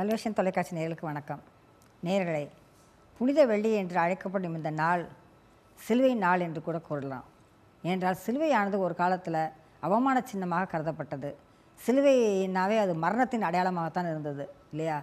television தொலைக்காட்சி நேர்களுக்கு வணக்கம் நேர்களை புனித வெள்ளி என்று அழைக்கப்படும் இந்த நாள் சிலுவை நாள் என்று கூட கூறலாம் என்றால் சிலுவையானது ஒரு காலத்தில் அவமான சின்னமாக கருதப்பட்டது சிலுவைனாவே அது மரணத்தின் அடையாளமாகத்தான் இருந்தது இல்லையா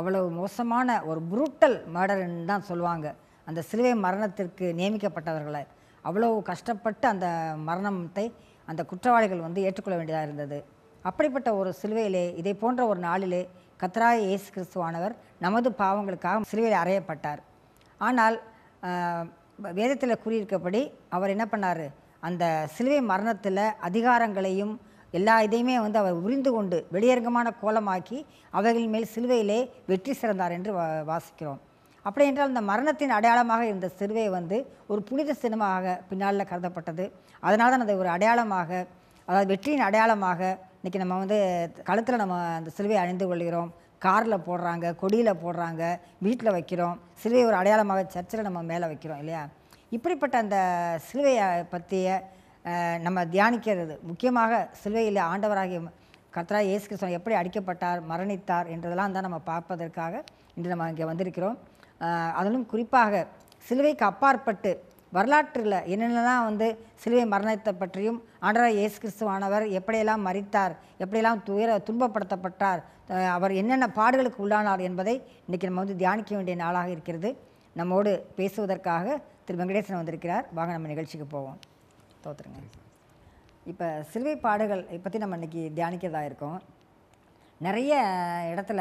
அவ்வளவு மோசமான ஒரு புரூட்டல் மர்டர்ன்னு தான் சொல்லுவாங்க அந்த சிலுவை மரணத்திற்கு நியமிக்கப்பட்டவர்களை அவ்வளோ கஷ்டப்பட்டு அந்த மரணத்தை அந்த குற்றவாளிகள் வந்து ஏற்றுக்கொள்ள வேண்டியதாக இருந்தது அப்படிப்பட்ட ஒரு சிலுவையிலே இதை போன்ற ஒரு நாளிலே கத்ராய இயேசு கிறிஸ்துவானவர் நமது பாவங்களுக்காக சிலுவையில் அறையப்பட்டார் ஆனால் வேதத்தில் கூறியிருக்கபடி அவர் என்ன பண்ணார் அந்த சிலுவை மரணத்தில் அதிகாரங்களையும் எல்லா இதையுமே வந்து அவர் உறிந்து கொண்டு வெளியரங்கமான கோலமாக்கி அவைகளின் மேல் சிலுவையிலே வெற்றி சிறந்தார் என்று வாசிக்கிறோம் அப்படி என்றால் அந்த மரணத்தின் அடையாளமாக இருந்த சிலுவை வந்து ஒரு புனித சின்னமாக பின்னாளில் கருதப்பட்டது அதனால் தான் அதை ஒரு அடையாளமாக அதாவது வெற்றியின் அடையாளமாக இன்றைக்கி நம்ம வந்து கழுத்தில் நம்ம அந்த சிலுவையை அணிந்து கொள்கிறோம் காரில் போடுறாங்க கொடியில் போடுறாங்க வீட்டில் வைக்கிறோம் சிலுவை ஒரு அடையாளமாக சர்ச்சில் நம்ம மேலே வைக்கிறோம் இல்லையா இப்படிப்பட்ட அந்த சிலுவையை பற்றிய நம்ம தியானிக்கிறது முக்கியமாக சிலுவையில் ஆண்டவராகி கத்ரா இயேசு கிருஷ்ணன் எப்படி அடிக்கப்பட்டார் மரணித்தார் என்றதெல்லாம் தான் நம்ம பார்ப்பதற்காக இன்று நம்ம இங்கே வந்திருக்கிறோம் அதிலும் குறிப்பாக சிலுவைக்கு அப்பாற்பட்டு வரலாற்றில் என்னென்னலாம் வந்து சிலுவை மரணத்தை பற்றியும் ஆண்டராய் இயேசு கிறிஸ்துவானவர் எப்படியெல்லாம் மறித்தார் எப்படியெல்லாம் துயர துன்பப்படுத்தப்பட்டார் அவர் என்னென்ன பாடுகளுக்கு உள்ளானார் என்பதை இன்றைக்கி நம்ம வந்து தியானிக்க வேண்டிய நாளாக இருக்கிறது நம்மோடு பேசுவதற்காக திரு வெங்கடேசன் வந்திருக்கிறார் வாங்க நம்ம நிகழ்ச்சிக்கு போவோம் தோத்துருங்க இப்போ சிலுவை பாடுகள் பற்றி நம்ம இன்றைக்கி தியானிக்கிறதா இருக்கோம் நிறைய இடத்துல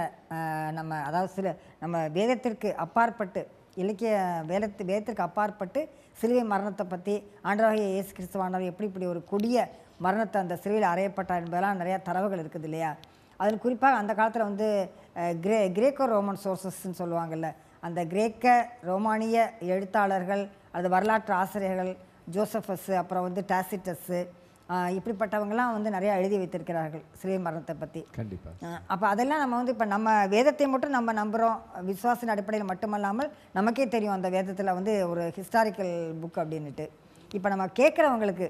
நம்ம அதாவது சில நம்ம வேதத்திற்கு அப்பாற்பட்டு இலக்கிய வேலத்து வேதத்திற்கு அப்பாற்பட்டு சிலுவை மரணத்தை பற்றி ஆண்டவராகிய இயேசு கிறிஸ்துவானவர் எப்படி இப்படி ஒரு கொடிய மரணத்தை அந்த சிலுவையில் அறையப்பட்டார் என்பதெல்லாம் நிறையா தரவுகள் இருக்குது இல்லையா அதில் குறிப்பாக அந்த காலத்தில் வந்து கிரே கிரேக்கோ ரோமன் சோர்சஸ்ன்னு சொல்லுவாங்கள்ல அந்த கிரேக்க ரோமானிய எழுத்தாளர்கள் அது வரலாற்று ஆசிரியர்கள் ஜோசஃபஸ்ஸு அப்புறம் வந்து டாசிட்டஸ்ஸு இப்படிப்பட்டவங்களாம் வந்து நிறையா எழுதி வைத்திருக்கிறார்கள் ஸ்ரீ மரணத்தை பற்றி கண்டிப்பாக அப்போ அதெல்லாம் நம்ம வந்து இப்போ நம்ம வேதத்தை மட்டும் நம்ம நம்புகிறோம் விசுவாசின் அடிப்படையில் மட்டுமல்லாமல் நமக்கே தெரியும் அந்த வேதத்தில் வந்து ஒரு ஹிஸ்டாரிக்கல் புக் அப்படின்ட்டு இப்போ நம்ம கேட்குறவங்களுக்கு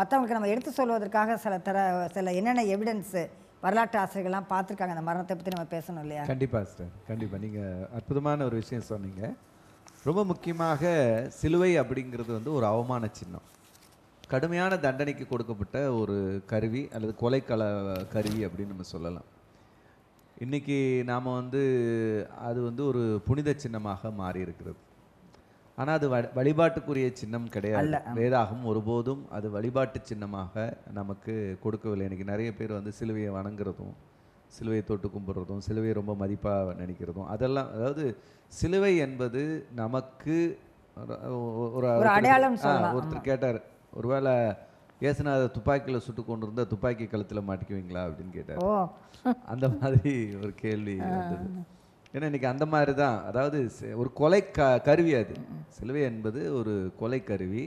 மற்றவங்களுக்கு நம்ம எடுத்து சொல்வதற்காக சில தர சில என்னென்ன எவிடன்ஸு வரலாற்று ஆசிரியர்கள்லாம் பார்த்துருக்காங்க அந்த மரணத்தை பற்றி நம்ம பேசணும் இல்லையா கண்டிப்பாக சார் கண்டிப்பாக நீங்கள் அற்புதமான ஒரு விஷயம் சொன்னீங்க ரொம்ப முக்கியமாக சிலுவை அப்படிங்கிறது வந்து ஒரு அவமான சின்னம் கடுமையான தண்டனைக்கு கொடுக்கப்பட்ட ஒரு கருவி அல்லது கொலைக்கல கருவி அப்படின்னு நம்ம சொல்லலாம் இன்றைக்கி நாம் வந்து அது வந்து ஒரு புனித சின்னமாக மாறி இருக்கிறது ஆனால் அது வழிபாட்டுக்குரிய சின்னம் கிடையாது வேதாகம் ஒருபோதும் அது வழிபாட்டு சின்னமாக நமக்கு கொடுக்கவில்லை இன்றைக்கி நிறைய பேர் வந்து சிலுவையை வணங்குறதும் சிலுவையை தொட்டு கும்பிட்றதும் சிலுவையை ரொம்ப மதிப்பாக நினைக்கிறதும் அதெல்லாம் அதாவது சிலுவை என்பது நமக்கு ஒரு அடையாளம் ஒருத்தர் கேட்டார் ஒருவேளை இயேசுநாத துப்பாக்கியில் சுட்டு கொண்டு இருந்தால் துப்பாக்கி கழுத்தில் மாட்டிக்குவீங்களா அப்படின்னு கேட்டார் அந்த மாதிரி ஒரு கேள்வி ஏன்னா இன்றைக்கி அந்த மாதிரி தான் அதாவது ஒரு கொலை க கருவி அது சிலுவை என்பது ஒரு கொலை கருவி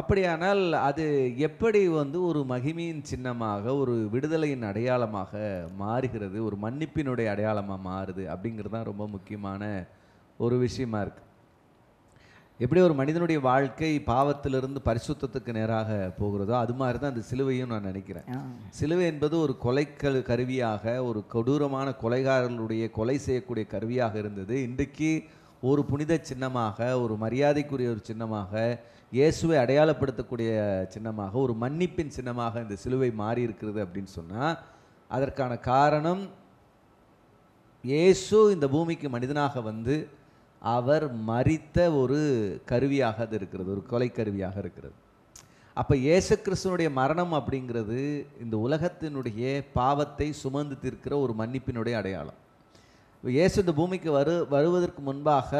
அப்படியானால் அது எப்படி வந்து ஒரு மகிமையின் சின்னமாக ஒரு விடுதலையின் அடையாளமாக மாறுகிறது ஒரு மன்னிப்பினுடைய அடையாளமாக மாறுது அப்படிங்கிறது தான் ரொம்ப முக்கியமான ஒரு விஷயமா இருக்குது எப்படி ஒரு மனிதனுடைய வாழ்க்கை பாவத்திலிருந்து பரிசுத்தத்துக்கு நேராக போகிறதோ அது மாதிரி தான் அந்த சிலுவையும் நான் நினைக்கிறேன் சிலுவை என்பது ஒரு கொலை கருவியாக ஒரு கொடூரமான கொலைகாரர்களுடைய கொலை செய்யக்கூடிய கருவியாக இருந்தது இன்றைக்கு ஒரு புனித சின்னமாக ஒரு மரியாதைக்குரிய ஒரு சின்னமாக இயேசுவை அடையாளப்படுத்தக்கூடிய சின்னமாக ஒரு மன்னிப்பின் சின்னமாக இந்த சிலுவை மாறி இருக்கிறது அப்படின்னு சொன்னால் அதற்கான காரணம் இயேசு இந்த பூமிக்கு மனிதனாக வந்து அவர் மறித்த ஒரு கருவியாக அது இருக்கிறது ஒரு கொலை கருவியாக இருக்கிறது அப்போ இயேசு கிருஷ்ணனுடைய மரணம் அப்படிங்கிறது இந்த உலகத்தினுடைய பாவத்தை சுமந்து தீர்க்கிற ஒரு மன்னிப்பினுடைய அடையாளம் இயேசு இந்த பூமிக்கு வரு வருவதற்கு முன்பாக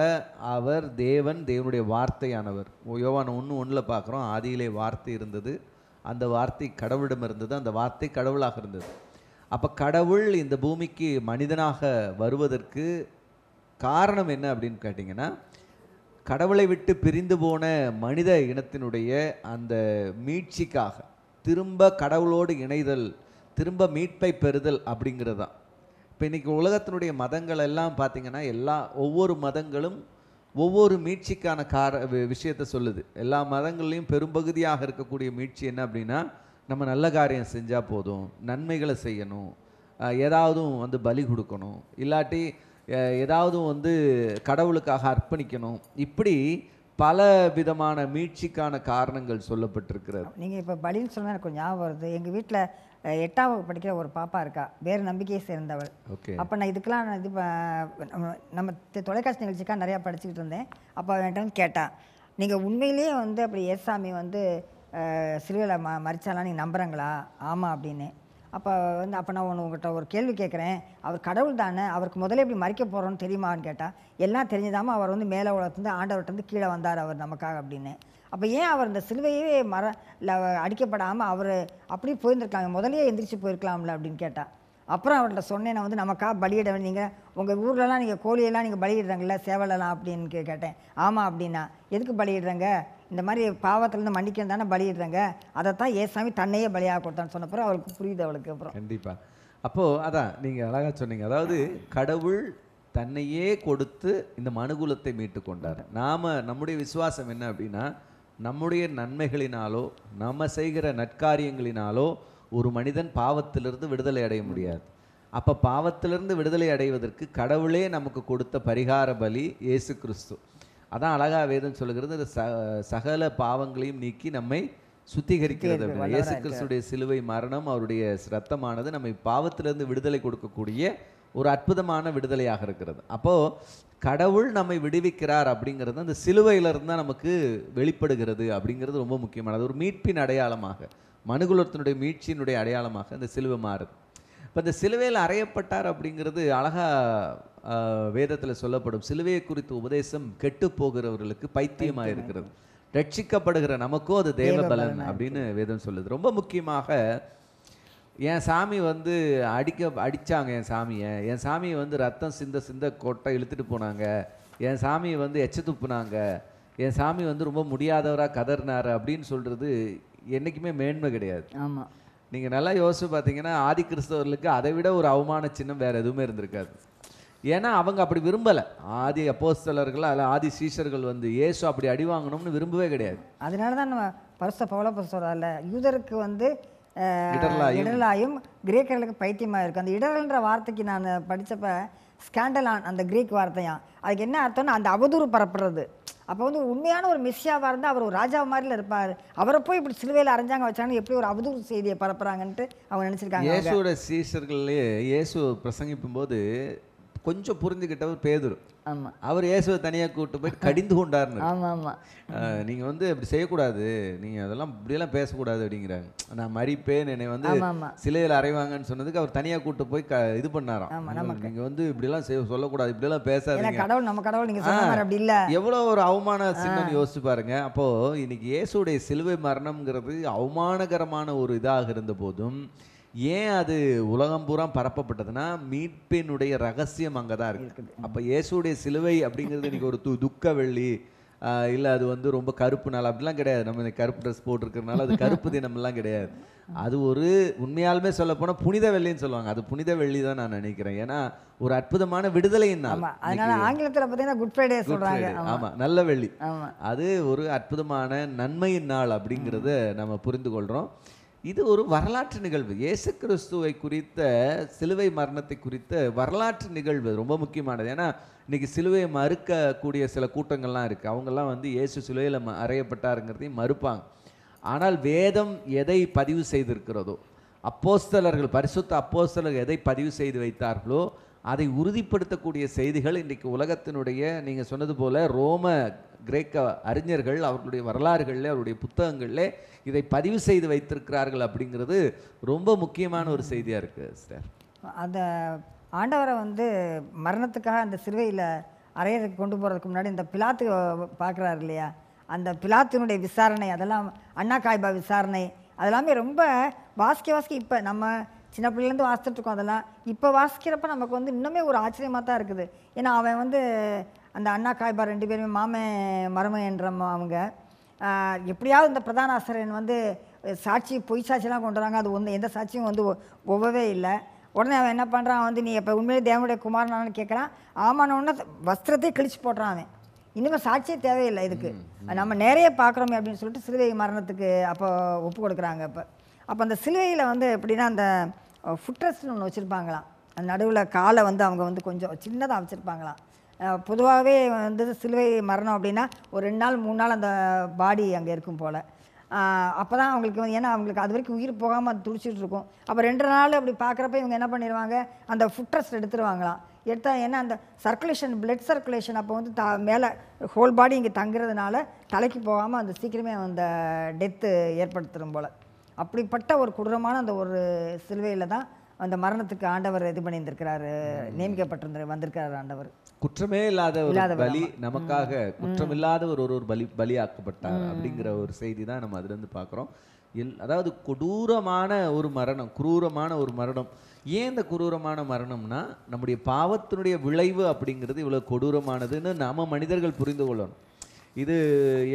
அவர் தேவன் தேவனுடைய வார்த்தையானவர் யோவான ஒன்று ஒன்றில் பார்க்குறோம் ஆதியிலே வார்த்தை இருந்தது அந்த வார்த்தை கடவுளிடம் இருந்தது அந்த வார்த்தை கடவுளாக இருந்தது அப்போ கடவுள் இந்த பூமிக்கு மனிதனாக வருவதற்கு காரணம் என்ன அப்படின்னு கேட்டிங்கன்னா கடவுளை விட்டு பிரிந்து போன மனித இனத்தினுடைய அந்த மீட்சிக்காக திரும்ப கடவுளோடு இணைதல் திரும்ப மீட்பை பெறுதல் அப்படிங்கிறது தான் இப்போ இன்றைக்கி உலகத்தினுடைய மதங்கள் எல்லாம் பார்த்திங்கன்னா எல்லா ஒவ்வொரு மதங்களும் ஒவ்வொரு மீட்சிக்கான கார விஷயத்தை சொல்லுது எல்லா மதங்கள்லேயும் பெரும்பகுதியாக இருக்கக்கூடிய மீட்சி என்ன அப்படின்னா நம்ம நல்ல காரியம் செஞ்சால் போதும் நன்மைகளை செய்யணும் ஏதாவதும் வந்து பலி கொடுக்கணும் இல்லாட்டி ஏதாவது வந்து கடவுளுக்காக அர்ப்பணிக்கணும் இப்படி பல விதமான மீட்சிக்கான காரணங்கள் சொல்லப்பட்டிருக்கிறது நீங்கள் இப்போ பலின்னு சொன்னால் எனக்கு ஞாபகம் வருது எங்கள் வீட்டில் எட்டாம் வகுப்பு படிக்கிற ஒரு பாப்பா இருக்கா வேறு நம்பிக்கையை சேர்ந்தவள் அப்போ நான் இதுக்கெலாம் இது நம்ம தொலைக்காட்சி நிகழ்ச்சிக்காக நிறையா படிச்சுக்கிட்டு இருந்தேன் அப்போ என்கிட்ட கேட்டான் நீங்கள் உண்மையிலேயே வந்து அப்படி ஏசாமி வந்து சிறுவலை ம மறிச்சாலாம் நீங்கள் நம்புகிறங்களா ஆமாம் அப்படின்னு அப்போ வந்து அப்போ நான் உங்ககிட்ட ஒரு கேள்வி கேட்குறேன் அவர் கடவுள் தானே அவருக்கு முதல்ல எப்படி மறிக்க போகிறோன்னு தெரியுமான்னு கேட்டால் எல்லாம் தெரிஞ்சுதாம அவர் வந்து மேலே உலகத்துலேருந்து வந்து கீழே வந்தார் அவர் நமக்காக அப்படின்னு அப்போ ஏன் அவர் இந்த சிலுவையே மர அடிக்கப்படாமல் அவர் அப்படியே போயிருந்துருக்காங்க முதலே எந்திரிச்சு போயிருக்கலாம்ல அப்படின்னு கேட்டால் அப்புறம் அவர்கிட்ட சொன்னேன் நான் வந்து நமக்காக பலியிட நீங்கள் உங்கள் ஊர்லலாம் நீங்கள் கோழியெல்லாம் நீங்கள் பலியிடுறாங்கல்ல சேவலெல்லாம் அப்படின்னு கேட்டேன் ஆமாம் அப்படின்னா எதுக்கு பலியிடுறாங்க இந்த மாதிரி பாவத்திலேருந்து மன்னிக்கணும் தானே பலியிடுறாங்க அதைத்தான் ஏசாமி தன்னையே பலியாக கொடுத்தான்னு சொன்ன அவளுக்கு புரியுது அவளுக்கு அப்புறம் கண்டிப்பாக அப்போது அதான் நீங்கள் அழகாக சொன்னீங்க அதாவது கடவுள் தன்னையே கொடுத்து இந்த மனுகுலத்தை மீட்டு கொண்டார் நாம் நம்முடைய விசுவாசம் என்ன அப்படின்னா நம்முடைய நன்மைகளினாலோ நம்ம செய்கிற நற்காரியங்களினாலோ ஒரு மனிதன் பாவத்திலிருந்து விடுதலை அடைய முடியாது அப்போ பாவத்திலிருந்து விடுதலை அடைவதற்கு கடவுளே நமக்கு கொடுத்த பரிகார பலி இயேசு கிறிஸ்து அதான் அழகா வேதம் சொல்லுகிறது ச சகல பாவங்களையும் நீக்கி நம்மை சுத்திகரிக்கிறது இயேசு கிறிஸ்துடைய சிலுவை மரணம் அவருடைய ரத்தமானது நம்மை பாவத்திலிருந்து விடுதலை கொடுக்கக்கூடிய ஒரு அற்புதமான விடுதலையாக இருக்கிறது அப்போது கடவுள் நம்மை விடுவிக்கிறார் அப்படிங்கிறது அந்த சிலுவையிலிருந்து தான் நமக்கு வெளிப்படுகிறது அப்படிங்கிறது ரொம்ப முக்கியமானது ஒரு மீட்பின் அடையாளமாக மனுகுலத்தினுடைய மீட்சியினுடைய அடையாளமாக அந்த சிலுவை மாறுது இப்போ இந்த சிலுவையில் அறையப்பட்டார் அப்படிங்கிறது அழகாக வேதத்தில் சொல்லப்படும் சிலுவையை குறித்த உபதேசம் கெட்டு போகிறவர்களுக்கு பைத்தியமாக இருக்கிறது ரட்சிக்கப்படுகிற நமக்கும் அது தேவபலன் அப்படின்னு வேதம் சொல்லுது ரொம்ப முக்கியமாக என் சாமி வந்து அடிக்க அடித்தாங்க என் சாமியை என் சாமியை வந்து ரத்தம் சிந்த சிந்த கொட்டை இழுத்துட்டு போனாங்க என் சாமியை வந்து எச்ச துப்புனாங்க என் சாமி வந்து ரொம்ப முடியாதவராக கதறினார் அப்படின்னு சொல்கிறது என்றைக்குமே மேன்மை கிடையாது ஆமாம் நீங்கள் நல்லா யோசிச்சு பார்த்தீங்கன்னா ஆதி கிறிஸ்தவர்களுக்கு அதை விட ஒரு அவமான சின்னம் வேறு எதுவுமே இருந்திருக்காது ஏன்னா அவங்க அப்படி விரும்பலை ஆதி அப்போஸ்தலர்கள் அல்ல ஆதி சீஷர்கள் வந்து ஏசு அப்படி அடி வாங்கணும்னு விரும்பவே கிடையாது அதனால தான் நம்ம பரச பவளப்ப சொல்கிறதில்ல யூதருக்கு வந்து இடலாயும் கிரேக்கர்களுக்கு பைத்தியமாக இருக்கும் அந்த இடரல்ன்ற வார்த்தைக்கு நான் படித்தப்ப ஸ்கேண்டலான் அந்த கிரீக் வார்த்தையான் அதுக்கு என்ன அர்த்தம்னா அந்த அவதூறு பரப்புறது அப்போ வந்து உண்மையான ஒரு மெஸ்ஸியாவாக இருந்தால் அவர் ஒரு ராஜா மாதிரில இருப்பார் அவரை போய் இப்படி சிலுவையில் அரைஞ்சாங்க வச்சாங்கன்னு எப்படி ஒரு அவதூறு செய்தியை பரப்புறாங்கன்ட்டு அவங்க நினச்சிருக்காங்க இயேசுவோட சீசர்கள்லேயே இயேசு பிரசங்கிப்பும் போது கொஞ்சம் புரிஞ்சுக்கிட்டவர் பேதுரு அவர் இயேசுவை தனியாக கூப்பிட்டு போயிட்டு கடிந்து கொண்டாருன்னு நீங்கள் வந்து அப்படி செய்யக்கூடாது நீங்கள் அதெல்லாம் இப்படியெல்லாம் பேசக்கூடாது அப்படிங்கிறாங்க நான் மறிப்பேன் என்னை வந்து சிலையில் அரைவாங்கன்னு சொன்னதுக்கு அவர் தனியாக கூப்பிட்டு போய் க இது பண்ணாராம் நீங்கள் வந்து இப்படிலாம் செய்ய சொல்லக்கூடாது இப்படிலாம் பேசாதீங்க கடவுள் நம்ம கடவுள் நீங்கள் அப்படி இல்லை எவ்வளோ ஒரு அவமான சின்னன்னு யோசிச்சு பாருங்க அப்போது இன்னைக்கு இயேசுடைய சிலுவை மரணம்ங்கிறது அவமானகரமான ஒரு இதாக இருந்த போதும் ஏன் அது உலகம் பூரா பரப்பப்பட்டதுன்னா மீட்பினுடைய ரகசியம் அங்கே தான் இருக்குது அப்போ இயேசுடைய சிலுவை அப்படிங்கிறது இன்றைக்கி ஒரு து துக்க வெள்ளி இல்லை அது வந்து ரொம்ப கருப்பு நாள் அப்படிலாம் கிடையாது நம்ம கருப்பு ட்ரெஸ் போட்டிருக்கிறதுனால அது கருப்பு தினம்லாம் கிடையாது அது ஒரு உண்மையாலுமே சொல்ல போனால் புனித வெள்ளின்னு சொல்லுவாங்க அது புனித வெள்ளி தான் நான் நினைக்கிறேன் ஏன்னா ஒரு அற்புதமான விடுதலையின் நாள் அதனால ஆங்கிலத்தில் பார்த்தீங்கன்னா குட் ஃப்ரைடே சொல்கிறாங்க ஆமாம் நல்ல வெள்ளி அது ஒரு அற்புதமான நன்மையின் நாள் அப்படிங்கிறத நம்ம புரிந்து கொள்கிறோம் இது ஒரு வரலாற்று நிகழ்வு இயேசு கிறிஸ்துவை குறித்த சிலுவை மரணத்தை குறித்த வரலாற்று நிகழ்வு ரொம்ப முக்கியமானது ஏன்னா இன்றைக்கி சிலுவையை மறுக்கக்கூடிய சில கூட்டங்கள்லாம் இருக்குது அவங்கெல்லாம் வந்து இயேசு சிலுவையில் ம அறையப்பட்டாருங்கிறதையும் மறுப்பாங்க ஆனால் வேதம் எதை பதிவு செய்திருக்கிறதோ அப்போஸ்தலர்கள் பரிசுத்த அப்போஸ்தலர்கள் எதை பதிவு செய்து வைத்தார்களோ அதை உறுதிப்படுத்தக்கூடிய செய்திகள் இன்றைக்கு உலகத்தினுடைய நீங்கள் சொன்னது போல ரோம கிரேக்க அறிஞர்கள் அவர்களுடைய வரலாறுகளில் அவருடைய புத்தகங்களில் இதை பதிவு செய்து வைத்திருக்கிறார்கள் அப்படிங்கிறது ரொம்ப முக்கியமான ஒரு செய்தியாக இருக்குது சார் அந்த ஆண்டவரை வந்து மரணத்துக்காக அந்த சிறுவையில் அறையறதுக்கு கொண்டு போகிறதுக்கு முன்னாடி இந்த பிளாத்து பார்க்குறாரு இல்லையா அந்த பிலாத்தினுடைய விசாரணை அதெல்லாம் அண்ணா காய்பா விசாரணை அதெல்லாமே ரொம்ப வாசிக்க வாசிக்க இப்போ நம்ம சின்ன பிள்ளைலேருந்து இருக்கோம் அதெல்லாம் இப்போ வாசிக்கிறப்ப நமக்கு வந்து இன்னுமே ஒரு ஆச்சரியமாக தான் இருக்குது ஏன்னா அவன் வந்து அந்த அண்ணா காய்பா ரெண்டு பேருமே மாமே என்ற அவங்க எப்படியாவது இந்த பிரதான ஆசிரியன் வந்து சாட்சி பொய் சாட்சியெலாம் கொண்டு வராங்க அது ஒன்று எந்த சாட்சியும் வந்து ஒவ்வவே இல்லை உடனே அவன் என்ன பண்ணுறான் வந்து நீ இப்போ உண்மையிலே தேவனுடைய குமாரனானு கேட்குறான் ஆமான உடனே வஸ்திரத்தை கிழிச்சு போடுறான் அவன் இனிமேல் சாட்சியே தேவையில்லை இதுக்கு நம்ம நிறைய பார்க்குறோமே அப்படின்னு சொல்லிட்டு சிறுவை மரணத்துக்கு அப்போ ஒப்பு கொடுக்குறாங்க இப்போ அப்போ அந்த சிலுவையில் வந்து எப்படின்னா அந்த ஃபுட்ரெஸ்ட்னு ஒன்று வச்சுருப்பாங்களாம் அந்த நடுவில் காலை வந்து அவங்க வந்து கொஞ்சம் சின்னதாக வச்சுருப்பாங்களாம் பொதுவாகவே வந்து சிலுவை மரணம் அப்படின்னா ஒரு ரெண்டு நாள் மூணு நாள் அந்த பாடி அங்கே இருக்கும் போல் அப்போ தான் அவங்களுக்கு வந்து ஏன்னா அவங்களுக்கு அது வரைக்கும் உயிர் போகாமல் அது துடிச்சிட்டு இருக்கும் அப்போ ரெண்டு நாள் அப்படி பார்க்குறப்ப இவங்க என்ன பண்ணிடுவாங்க அந்த ஃபுட்ரஸ்ட் எடுத்துருவாங்களாம் எடுத்தால் ஏன்னா அந்த சர்க்குலேஷன் பிளட் சர்க்குலேஷன் அப்போ வந்து த மேலே ஹோல் பாடி இங்கே தங்குறதுனால தலைக்கு போகாமல் அந்த சீக்கிரமே அந்த டெத்து ஏற்படுத்துகிறோம் போல் அப்படிப்பட்ட ஒரு கொடூரமான அந்த ஒரு சிலுவையில் தான் அந்த மரணத்துக்கு ஆண்டவர் இது பண்ணியிருந்திருக்கிறாரு நியமிக்கப்பட்டிருந்த வந்திருக்கிறார் ஆண்டவர் குற்றமே இல்லாத ஒரு பலி நமக்காக குற்றம் இல்லாத ஒரு ஒரு பலி பலியாக்கப்பட்டார் அப்படிங்கிற ஒரு செய்தி தான் நம்ம அதுலேருந்து பார்க்குறோம் எல் அதாவது கொடூரமான ஒரு மரணம் குரூரமான ஒரு மரணம் ஏன் இந்த குரூரமான மரணம்னா நம்முடைய பாவத்தினுடைய விளைவு அப்படிங்கிறது இவ்வளோ கொடூரமானதுன்னு நாம மனிதர்கள் புரிந்து கொள்ளணும் இது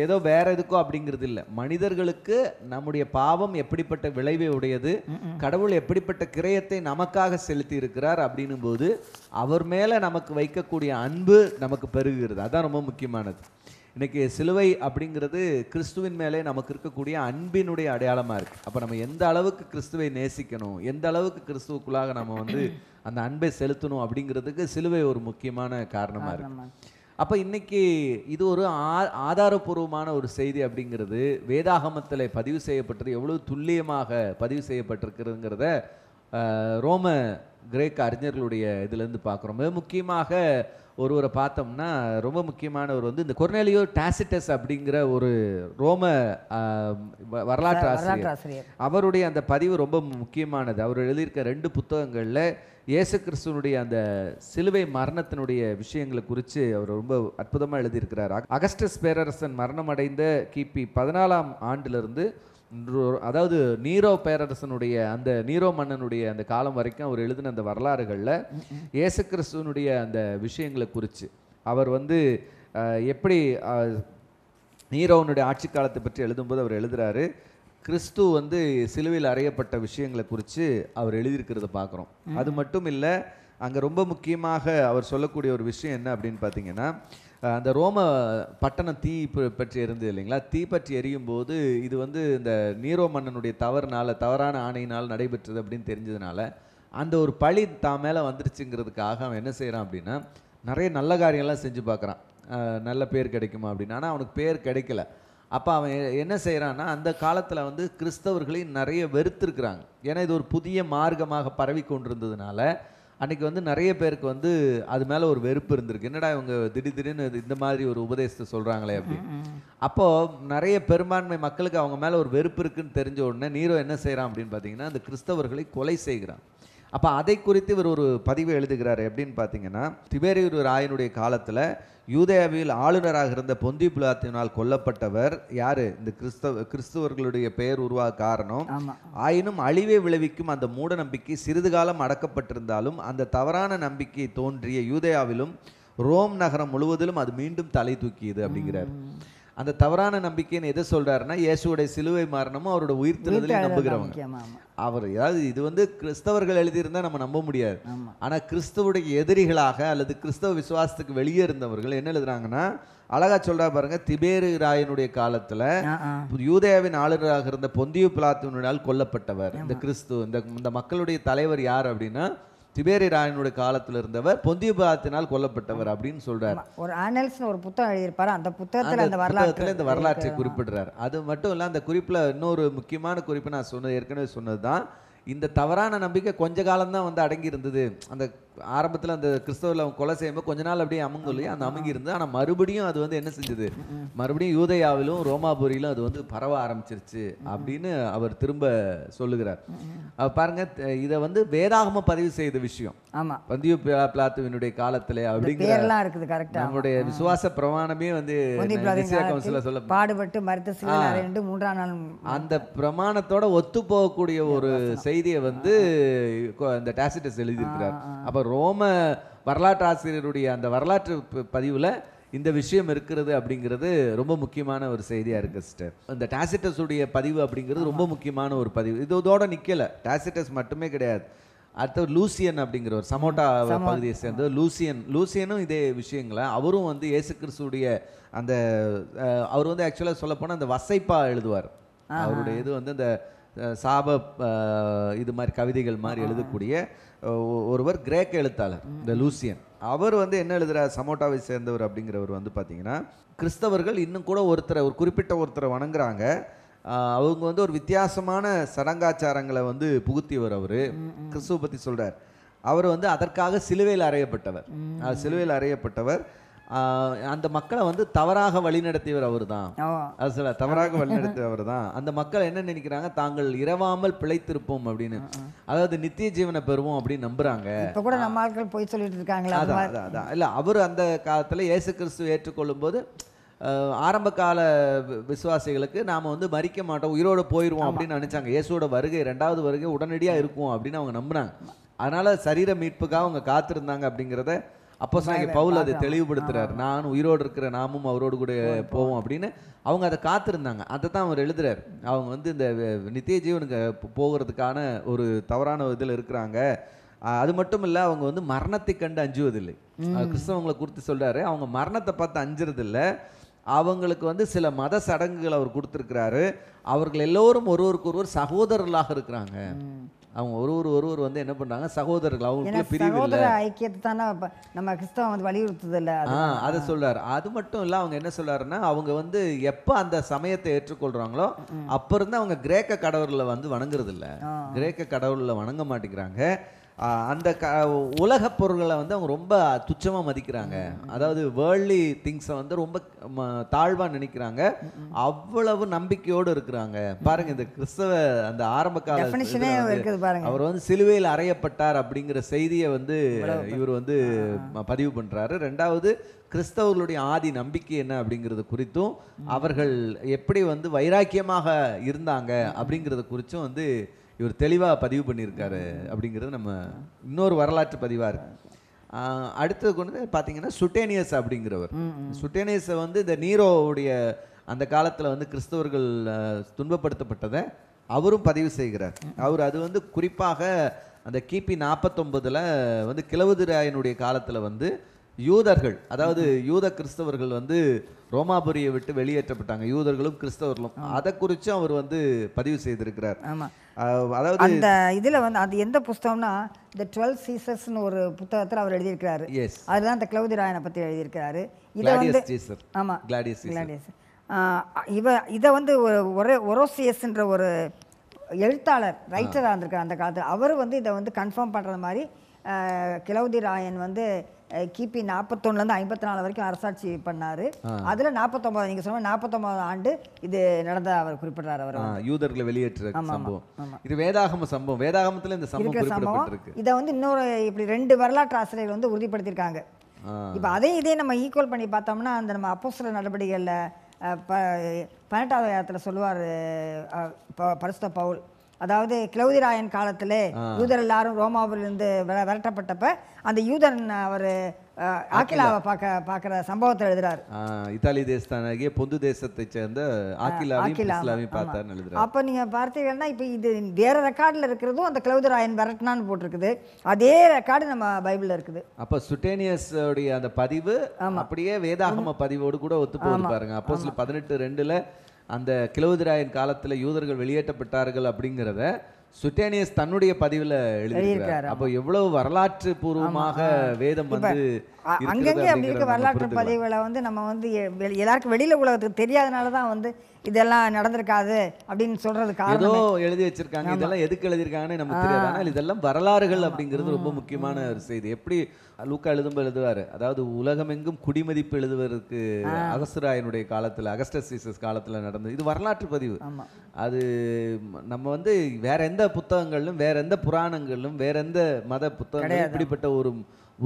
ஏதோ வேற எதுக்கோ அப்படிங்கிறது இல்லை மனிதர்களுக்கு நம்முடைய பாவம் எப்படிப்பட்ட விளைவை உடையது கடவுள் எப்படிப்பட்ட கிரயத்தை நமக்காக செலுத்தி இருக்கிறார் அப்படின்னும் போது அவர் மேலே நமக்கு வைக்கக்கூடிய அன்பு நமக்கு பெருகுகிறது அதான் ரொம்ப முக்கியமானது இன்னைக்கு சிலுவை அப்படிங்கிறது கிறிஸ்துவின் மேலே நமக்கு இருக்கக்கூடிய அன்பினுடைய அடையாளமாக இருக்குது அப்போ நம்ம எந்த அளவுக்கு கிறிஸ்துவை நேசிக்கணும் எந்த அளவுக்கு கிறிஸ்துவுக்குள்ளாக நம்ம வந்து அந்த அன்பை செலுத்தணும் அப்படிங்கிறதுக்கு சிலுவை ஒரு முக்கியமான காரணமாக இருக்கு அப்போ இன்னைக்கு இது ஒரு ஆதாரபூர்வமான ஒரு செய்தி அப்படிங்கிறது வேதாகமத்தில் பதிவு செய்யப்பட்டது எவ்வளவு துல்லியமாக பதிவு செய்யப்பட்டிருக்கிறதுங்கிறத ரோம கிரேக்க அறிஞர்களுடைய இதுலேருந்து பார்க்குறோம் மிக முக்கியமாக ஒருவரை பார்த்தோம்னா ரொம்ப முக்கியமானவர் வந்து இந்த கொர்னேலியோ டாசிட்டஸ் அப்படிங்கிற ஒரு ரோம வரலாற்று ஆசிரியர் அவருடைய அந்த பதிவு ரொம்ப முக்கியமானது அவர் எழுதியிருக்க ரெண்டு புத்தகங்களில் இயேசு கிறிஸ்துவனுடைய அந்த சிலுவை மரணத்தினுடைய விஷயங்களை குறித்து அவர் ரொம்ப அற்புதமாக எழுதியிருக்கிறார் அகஸ்டஸ் பேரரசன் மரணம் அடைந்த கிபி பதினாலாம் ஆண்டிலிருந்து அதாவது நீரோ பேரரசனுடைய அந்த நீரோ மன்னனுடைய அந்த காலம் வரைக்கும் அவர் எழுதின அந்த வரலாறுகளில் இயேசு கிறிஸ்துவனுடைய அந்த விஷயங்களை குறித்து அவர் வந்து எப்படி நீரோவனுடைய ஆட்சி காலத்தை பற்றி எழுதும்போது அவர் எழுதுகிறாரு கிறிஸ்து வந்து சிலுவையில் அறையப்பட்ட விஷயங்களை குறித்து அவர் எழுதியிருக்கிறத பார்க்குறோம் அது மட்டும் இல்லை அங்கே ரொம்ப முக்கியமாக அவர் சொல்லக்கூடிய ஒரு விஷயம் என்ன அப்படின்னு பார்த்தீங்கன்னா அந்த ரோம பட்டணம் தீ பற்றி இருந்தது இல்லைங்களா தீ பற்றி எரியும் போது இது வந்து இந்த நீரோ மன்னனுடைய தவறுனால தவறான ஆணையினால் நடைபெற்றது அப்படின்னு தெரிஞ்சதுனால அந்த ஒரு பழி தான் மேலே வந்துருச்சுங்கிறதுக்காக அவன் என்ன செய்கிறான் அப்படின்னா நிறைய நல்ல காரியம்லாம் செஞ்சு பார்க்குறான் நல்ல பேர் கிடைக்குமா அப்படின்னு ஆனால் அவனுக்கு பேர் கிடைக்கல அப்போ அவன் என்ன செய்கிறான்னா அந்த காலத்தில் வந்து கிறிஸ்தவர்களை நிறைய வெறுத்துருக்குறாங்க ஏன்னா இது ஒரு புதிய மார்க்கமாக பரவி கொண்டிருந்ததுனால அன்றைக்கி வந்து நிறைய பேருக்கு வந்து அது மேலே ஒரு வெறுப்பு இருந்திருக்கு என்னடா இவங்க திடீர் திடீர்னு இந்த மாதிரி ஒரு உபதேசத்தை சொல்கிறாங்களே அப்படின்னு அப்போது நிறைய பெரும்பான்மை மக்களுக்கு அவங்க மேலே ஒரு வெறுப்பு இருக்குன்னு தெரிஞ்ச உடனே நீரோ என்ன செய்கிறான் அப்படின்னு பார்த்தீங்கன்னா அந்த கிறிஸ்தவர்களை கொலை செய்கிறான் அப்போ அதை குறித்து இவர் ஒரு பதிவு எழுதுகிறார் எப்படின்னு பார்த்தீங்கன்னா திபேரியூர் ராயனுடைய காலத்தில் யூதேயாவில் ஆளுநராக இருந்த பொந்தி புலாத்தினால் கொல்லப்பட்டவர் யாரு இந்த கிறிஸ்தவ கிறிஸ்துவர்களுடைய பெயர் உருவாக காரணம் ஆயினும் அழிவை விளைவிக்கும் அந்த மூட நம்பிக்கை சிறிது காலம் அடக்கப்பட்டிருந்தாலும் அந்த தவறான நம்பிக்கை தோன்றிய யூதேயாவிலும் ரோம் நகரம் முழுவதிலும் அது மீண்டும் தலை தூக்கியது அப்படிங்கிறார் அந்த தவறான நம்பிக்கைன்னு எதை சொல்றாருன்னா இயேசுடைய சிலுவை மரணமும் அவரோட உயிர் நம்புகிறவங்க அவர் ஏதாவது இது வந்து கிறிஸ்தவர்கள் எழுதியிருந்தா நம்ம நம்ப முடியாது ஆனா கிறிஸ்தவுடைய எதிரிகளாக அல்லது கிறிஸ்தவ விசுவாசத்துக்கு வெளியே இருந்தவர்கள் என்ன எழுதுறாங்கன்னா அழகா சொல்றா பாருங்க திபேரு ராயனுடைய காலத்துல யூதேவின் ஆளுநராக இருந்த பொந்திய பிளாத்தினால் கொல்லப்பட்டவர் இந்த கிறிஸ்து இந்த மக்களுடைய தலைவர் யார் அப்படின்னா திபேரி ராயனுடைய காலத்தில் இருந்தவர் பொந்திய கொல்லப்பட்டவர் அப்படின்னு சொல்றாரு ஒரு ஆனல்ஸ்னு ஒரு புத்தகம் எழுதியிருப்பார் அந்த புத்தகத்தில் அந்த வரலாற்றுல இந்த வரலாற்றை குறிப்பிடுறாரு அது மட்டும் இல்லை அந்த குறிப்பில் இன்னொரு முக்கியமான குறிப்பு நான் சொன்னது ஏற்கனவே சொன்னது தான் இந்த தவறான நம்பிக்கை கொஞ்ச காலம்தான் வந்து அடங்கி இருந்தது அந்த ஆரம்பத்தில் அந்த கிறிஸ்தவில் அவங்க கொலை செய்யும்போது கொஞ்ச நாள் அப்படியே இல்லையா அந்த அமுங்கி இருந்தது ஆனால் மறுபடியும் அது வந்து என்ன செஞ்சது மறுபடியும் யூதயாவிலும் ரோமாபுரியிலும் அது வந்து பரவ ஆரம்பிச்சிருச்சு அப்படின்னு அவர் திரும்ப சொல்லுகிறார் அவர் பாருங்க இதை வந்து வேதாகம பதிவு செய்த விஷயம் ஆமாம் பந்திய பிளாத்துவினுடைய காலத்தில் அப்படிங்கிற இருக்குது கரெக்டாக நம்மளுடைய விசுவாச பிரமாணமே வந்து கவுன்சில சொல்ல பாடுபட்டு மறுத்த மூன்றாம் நாள் அந்த பிரமாணத்தோட ஒத்து போகக்கூடிய ஒரு செய்தியை வந்து இந்த டாசிட்டஸ் எழுதியிருக்கிறார் அப்போ ரோம வரலாற்று ஆசிரியருடைய அந்த வரலாற்று பதிவில் இந்த விஷயம் இருக்கிறது அப்படிங்கிறது ரொம்ப முக்கியமான ஒரு செய்தியாக இருக்குது சிஸ்டர் இந்த டாசிட்டஸுடைய பதிவு அப்படிங்கிறது ரொம்ப முக்கியமான ஒரு பதிவு இது இதோட நிற்கலை டாசிட்டஸ் மட்டுமே கிடையாது அடுத்தவர் லூசியன் அப்படிங்கிற ஒரு சமோட்டா பகுதியை சேர்ந்த லூசியன் லூசியனும் இதே விஷயங்களை அவரும் வந்து இயேசு கிறிஸ்துடைய அந்த அவர் வந்து ஆக்சுவலாக சொல்லப்போனால் அந்த வசைப்பா எழுதுவார் அவருடைய இது வந்து அந்த சாப இது மாதிரி கவிதைகள் மாதிரி எழுதக்கூடிய ஒருவர் கிரேக்க எழுத்தாளர் இந்த லூசியன் அவர் வந்து என்ன எழுதுகிறார் சமோட்டாவை சேர்ந்தவர் அப்படிங்கிறவர் வந்து பார்த்தீங்கன்னா கிறிஸ்தவர்கள் இன்னும் கூட ஒருத்தரை ஒரு குறிப்பிட்ட ஒருத்தரை வணங்குறாங்க அவங்க வந்து ஒரு வித்தியாசமான சடங்காச்சாரங்களை வந்து புகுத்தியவர் அவர் கிறிஸ்துவ பற்றி சொல்கிறார் அவர் வந்து அதற்காக சிலுவையில் அறையப்பட்டவர் சிலுவையில் அறையப்பட்டவர் அந்த மக்களை வந்து தவறாக வழிநடத்தியவர் அவர் தான் சில தவறாக வழிநடத்தியவர் தான் அந்த மக்கள் என்ன நினைக்கிறாங்க தாங்கள் இரவாமல் பிழைத்திருப்போம் அப்படின்னு அதாவது நித்திய ஜீவனை பெறுவோம் அப்படின்னு நம்புறாங்க இப்போ கூட நம்ம ஆட்கள் போய் சொல்லிட்டு இருக்காங்களா அதான் அதான் அவர் அந்த காலத்துல இயேசு கிறிஸ்து ஏற்றுக்கொள்ளும் போது ஆரம்ப கால விசுவாசிகளுக்கு நாம வந்து மறிக்க மாட்டோம் உயிரோடு போயிடுவோம் அப்படின்னு நினைச்சாங்க இயேசுவோட வருகை ரெண்டாவது வருகை உடனடியா இருக்கும் அப்படின்னு அவங்க நம்புனாங்க அதனால சரீர மீட்புக்காக அவங்க காத்திருந்தாங்க அப்படிங்கிறத அப்போ பவுல் அதை தெளிவுபடுத்துறாரு நான் உயிரோடு இருக்கிற நாமும் அவரோடு கூட போவோம் அப்படின்னு அவங்க அதை காத்திருந்தாங்க அதை தான் அவர் எழுதுறாரு அவங்க வந்து இந்த நித்திய ஜீவனுக்கு போகிறதுக்கான ஒரு தவறான இதில் இருக்கிறாங்க அது மட்டும் இல்லை அவங்க வந்து மரணத்தை கண்டு அஞ்சுவதில்லை கிறிஸ்தவங்களை குறித்து சொல்றாரு அவங்க மரணத்தை பார்த்து அஞ்சுறதில்ல அவங்களுக்கு வந்து சில மத சடங்குகள் அவர் கொடுத்துருக்கிறாரு அவர்கள் எல்லோரும் ஒருவருக்கு ஒருவர் சகோதரர்களாக இருக்கிறாங்க அவங்க ஒரு ஒரு ஒருவர் வந்து என்ன பண்ணுறாங்க சகோதரர்கள் அவங்களுக்கு பிரிவு இல்லை ஐக்கியத்தை தானே நம்ம கிறிஸ்தவம் வந்து வலியுறுத்துது இல்லை ஆ அதை சொல்கிறார் அது மட்டும் இல்லை அவங்க என்ன சொல்கிறாருன்னா அவங்க வந்து எப்போ அந்த சமயத்தை ஏற்றுக்கொள்கிறாங்களோ அப்போ இருந்து அவங்க கிரேக்க கடவுளில் வந்து வணங்குறது இல்லை கிரேக்க கடவுளில் வணங்க மாட்டேங்கிறாங்க அந்த க உலக பொருள்களை வந்து அவங்க ரொம்ப துச்சமாக மதிக்கிறாங்க அதாவது வேர்ல்லி திங்ஸை வந்து ரொம்ப தாழ்வாக நினைக்கிறாங்க அவ்வளவு நம்பிக்கையோடு இருக்கிறாங்க பாருங்க இந்த கிறிஸ்தவ அந்த ஆரம்ப கால அவர் வந்து சிலுவையில் அறையப்பட்டார் அப்படிங்கிற செய்தியை வந்து இவர் வந்து பதிவு பண்ணுறாரு ரெண்டாவது கிறிஸ்தவர்களுடைய ஆதி நம்பிக்கை என்ன அப்படிங்கிறது குறித்தும் அவர்கள் எப்படி வந்து வைராக்கியமாக இருந்தாங்க அப்படிங்கிறத குறித்தும் வந்து இவர் தெளிவாக பதிவு பண்ணியிருக்காரு அப்படிங்கிறது நம்ம இன்னொரு வரலாற்று பதிவாக இருக்குது அடுத்தது கொண்டு பார்த்தீங்கன்னா சுட்டேனியஸ் அப்படிங்கிறவர் சுட்டேனியஸை வந்து இந்த நீரோவுடைய அந்த காலத்தில் வந்து கிறிஸ்தவர்கள் துன்பப்படுத்தப்பட்டதை அவரும் பதிவு செய்கிறார் அவர் அது வந்து குறிப்பாக அந்த கிபி நாற்பத்தொம்பதில் வந்து கிழவுதுராயனுடைய காலத்தில் வந்து யூதர்கள் அதாவது யூத கிறிஸ்தவர்கள் வந்து ரோமாபுரியை விட்டு வெளியேற்றப்பட்டாங்க யூதர்களும் கிறிஸ்தவர்களும் அதை குறித்து அவர் வந்து பதிவு செய்திருக்கிறார் அதாவது அந்த இதில் வந்து அது எந்த புஸ்தகம்னா இந்த டுவெல் சீசர்ஸ்னு ஒரு புத்தகத்தில் அவர் எழுதியிருக்கிறாரு எஸ் அதுதான் அந்த கிளவுதி ராயனை பற்றி எழுதியிருக்கிறாரு ஆமாம் கிளாடியஸ் கிளாடியஸ் இவ இதை வந்து ஒரு ஒரே ஒரோசியஸ்ன்ற ஒரு எழுத்தாளர் ரைட்டராக இருந்திருக்கார் அந்த காலத்தில் அவர் வந்து இதை வந்து கன்ஃபார்ம் பண்ணுற மாதிரி கிளவுதி ராயன் வந்து கிபி நாற்பத்தொன்னுலேருந்து ஐம்பத்தி நாலு வரைக்கும் அரசாட்சி பண்ணார் அதில் நாற்பத்தொம்பது நீங்கள் சொன்ன நாற்பத்தொம்பது ஆண்டு இது நடந்த அவர் குறிப்பிட்டார் அவர் யூதர்களை வெளியேற்ற சம்பவம் இது வேதாகம சம்பவம் வேதாகமத்தில் இந்த சம்பவம் இதை வந்து இன்னொரு இப்படி ரெண்டு வரலாற்று ஆசிரியர்கள் வந்து உறுதிப்படுத்தியிருக்காங்க இப்போ அதே இதே நம்ம ஈக்குவல் பண்ணி பார்த்தோம்னா அந்த நம்ம அப்போ சில நடவடிக்கைகளில் ப பன்னெண்டாவது இடத்துல சொல்லுவார் பரிசுத்த பவுல் அதாவது கிளௌதிராயன் காலத்தில் யூதர் எல்லாரும் ரோமாவிலிருந்து விரட்டப்பட்டப்ப அந்த யூதன் அவர் ஆக்கிலாவை பார்க்க பார்க்குற சம்பவத்தை எழுதுறாரு இத்தாலி தேசத்தானாகிய பொந்து தேசத்தை சேர்ந்த ஆக்கிலாவையும் பார்த்தாருன்னு எழுதுறாரு அப்போ நீங்கள் பார்த்தீங்கன்னா இப்போ இது வேறு ரெக்கார்டில் இருக்கிறதும் அந்த கிளவுதராயன் விரட்டினான்னு போட்டிருக்குது அதே ரெக்கார்டு நம்ம பைபிளில் இருக்குது அப்போ சுட்டேனியஸோடைய அந்த பதிவு அப்படியே வேதாகம பதிவோடு கூட ஒத்து பாருங்க அப்போ பதினெட்டு ரெண்டில் அந்த கிலோதிராயன் காலத்தில் யூதர்கள் வெளியேற்றப்பட்டார்கள் அப்படிங்கிறத சுட்டேனியஸ் தன்னுடைய பதிவில் எழுதியிருக்கார் அப்போ எவ்வளவு வரலாற்று பூர்வமாக வேதம் வந்து அங்கங்கே அப்படி இருக்க வரலாற்று பதிவுகளை வந்து நம்ம வந்து எல்லாருக்கும் வெளியில் உலகத்துக்கு தெரியாதனால தான் வந்து இதெல்லாம் நடந்திருக்காது அப்படின்னு சொல்றது ஏதோ காரணம் எழுதி வச்சிருக்காங்க இதெல்லாம் எதுக்கு எழுதியிருக்காங்கன்னு நமக்கு தெரியாது ஆனால் இதெல்லாம் வரலாறுகள் அப்படிங்கிறது ரொம்ப முக்கியமான ஒரு செய்தி எப்படி லூக்கா எழுதும் எழுதுவாரு அதாவது உலகமெங்கும் குடிமதிப்பு எழுதுவதற்கு அகஸ்தராயனுடைய காலத்துல அகஸ்டஸ் சீசஸ் காலத்துல நடந்தது இது வரலாற்று பதிவு அது நம்ம வந்து வேற எந்த புத்தகங்களிலும் வேற எந்த புராணங்களிலும் வேற எந்த மத புத்தகங்களும் இப்படிப்பட்ட ஒரு